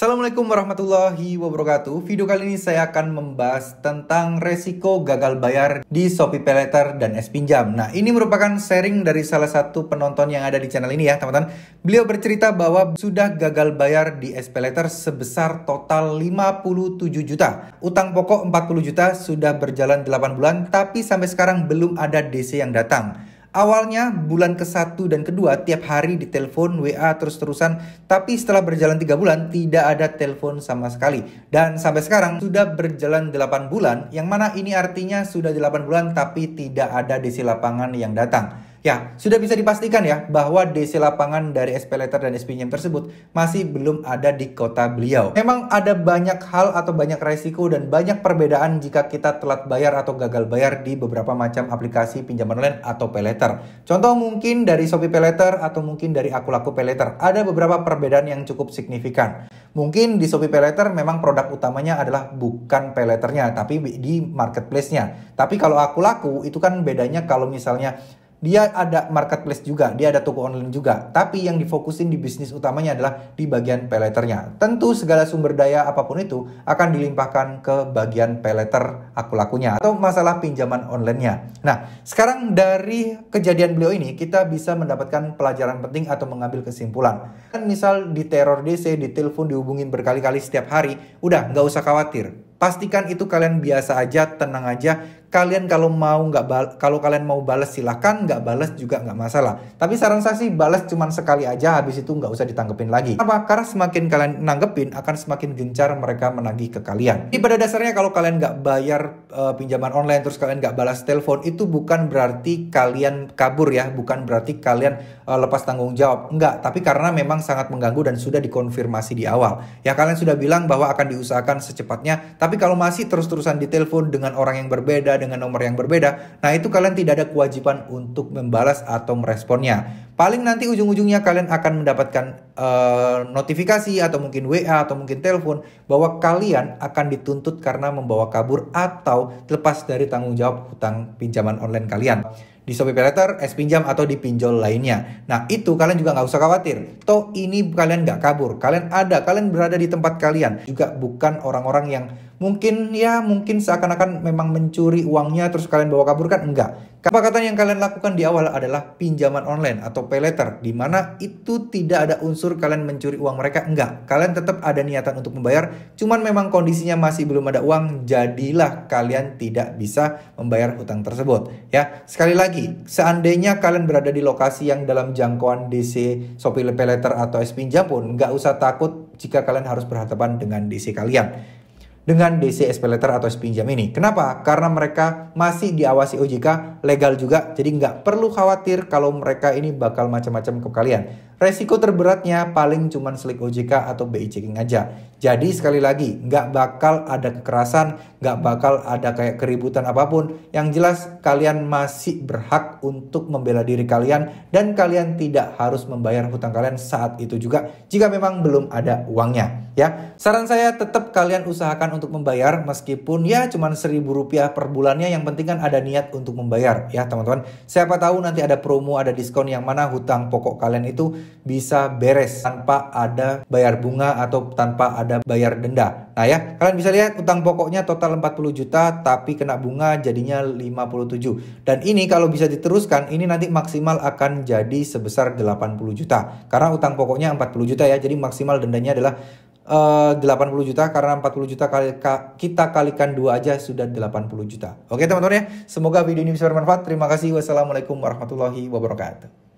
Assalamualaikum warahmatullahi wabarakatuh Video kali ini saya akan membahas tentang resiko gagal bayar di Shopee Paylater dan S Nah ini merupakan sharing dari salah satu penonton yang ada di channel ini ya teman-teman Beliau bercerita bahwa sudah gagal bayar di S Paylater sebesar total 57 juta Utang pokok 40 juta sudah berjalan 8 bulan tapi sampai sekarang belum ada DC yang datang Awalnya bulan ke-1 dan ke-2 tiap hari ditelepon WA terus-terusan, tapi setelah berjalan 3 bulan tidak ada telepon sama sekali. Dan sampai sekarang sudah berjalan 8 bulan, yang mana ini artinya sudah 8 bulan tapi tidak ada desi lapangan yang datang. Ya, sudah bisa dipastikan ya bahwa DC lapangan dari SP Letter dan SP Nyem tersebut masih belum ada di kota beliau. Memang ada banyak hal atau banyak resiko dan banyak perbedaan jika kita telat bayar atau gagal bayar di beberapa macam aplikasi pinjaman online atau pay letter. Contoh mungkin dari Shopee pay letter atau mungkin dari Akulaku pay letter. Ada beberapa perbedaan yang cukup signifikan. Mungkin di Shopee pay letter memang produk utamanya adalah bukan pay letternya tapi di marketplace-nya. Tapi kalau Akulaku itu kan bedanya kalau misalnya dia ada marketplace juga, dia ada toko online juga, tapi yang difokusin di bisnis utamanya adalah di bagian peleternya. Tentu segala sumber daya apapun itu akan dilimpahkan ke bagian peleter lakunya atau masalah pinjaman onlinenya. Nah, sekarang dari kejadian beliau ini kita bisa mendapatkan pelajaran penting atau mengambil kesimpulan. Kan misal di teror DC, di telepon dihubungin berkali-kali setiap hari, udah nggak usah khawatir. Pastikan itu kalian biasa aja, tenang aja, kalian kalau mau nggak kalau kalian mau balas silahkan nggak balas juga nggak masalah tapi saran saya sih balas cuma sekali aja habis itu nggak usah ditanggepin lagi apa karena semakin kalian nanggepin akan semakin gencar mereka menagih ke kalian ini pada dasarnya kalau kalian nggak bayar e, pinjaman online terus kalian nggak balas telepon itu bukan berarti kalian kabur ya bukan berarti kalian e, lepas tanggung jawab enggak tapi karena memang sangat mengganggu dan sudah dikonfirmasi di awal ya kalian sudah bilang bahwa akan diusahakan secepatnya tapi kalau masih terus-terusan ditelepon dengan orang yang berbeda dengan nomor yang berbeda, nah itu kalian tidak ada kewajiban untuk membalas atau meresponnya. Paling nanti ujung-ujungnya kalian akan mendapatkan uh, notifikasi atau mungkin WA atau mungkin telepon bahwa kalian akan dituntut karena membawa kabur atau lepas dari tanggung jawab hutang pinjaman online kalian di Shopee Letter, S Pinjam, atau di pinjol lainnya. Nah, itu kalian juga nggak usah khawatir. Toh ini kalian nggak kabur, kalian ada, kalian berada di tempat kalian. Juga bukan orang-orang yang mungkin ya mungkin seakan-akan memang mencuri uangnya terus kalian bawa kabur kan enggak. Kesepakatan yang kalian lakukan di awal adalah pinjaman online atau pay letter di mana itu tidak ada unsur kalian mencuri uang mereka enggak. Kalian tetap ada niatan untuk membayar, cuman memang kondisinya masih belum ada uang, jadilah kalian tidak bisa membayar hutang tersebut ya. Sekali lagi, seandainya kalian berada di lokasi yang dalam jangkauan DC Shopee pay letter atau S pinjam pun enggak usah takut jika kalian harus berhadapan dengan DC kalian dengan DC Letter atau pinjam ini. Kenapa? Karena mereka masih diawasi OJK legal juga, jadi nggak perlu khawatir kalau mereka ini bakal macam-macam ke kalian. Resiko terberatnya paling cuman selik OJK atau BI checking aja. Jadi sekali lagi, nggak bakal ada kekerasan, nggak bakal ada kayak keributan apapun. Yang jelas kalian masih berhak untuk membela diri kalian dan kalian tidak harus membayar hutang kalian saat itu juga jika memang belum ada uangnya. Ya, saran saya tetap kalian usahakan untuk membayar meskipun ya cuma seribu rupiah per bulannya. Yang penting kan ada niat untuk membayar ya teman-teman. Siapa tahu nanti ada promo, ada diskon yang mana hutang pokok kalian itu bisa beres tanpa ada bayar bunga atau tanpa ada bayar denda. Nah ya, kalian bisa lihat utang pokoknya total 40 juta tapi kena bunga jadinya 57. Dan ini kalau bisa diteruskan ini nanti maksimal akan jadi sebesar 80 juta. Karena utang pokoknya 40 juta ya, jadi maksimal dendanya adalah 80 eh, juta karena 40 juta kali, kita kalikan dua aja sudah 80 juta. Oke teman-teman ya, semoga video ini bisa bermanfaat. Terima kasih. Wassalamualaikum warahmatullahi wabarakatuh.